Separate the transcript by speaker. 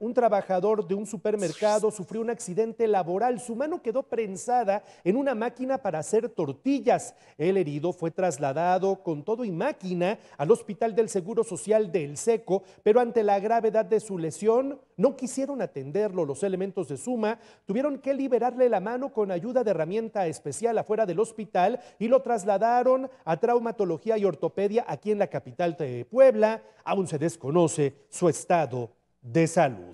Speaker 1: un trabajador de un supermercado sufrió un accidente laboral. Su mano quedó prensada en una máquina para hacer tortillas. El herido fue trasladado con todo y máquina al Hospital del Seguro Social del Seco, pero ante la gravedad de su lesión no quisieron atenderlo. Los elementos de Suma tuvieron que liberarle la mano con ayuda de herramienta especial afuera del hospital y lo trasladaron a traumatología y ortopedia aquí en la capital de Puebla. Aún se desconoce su estado de salud.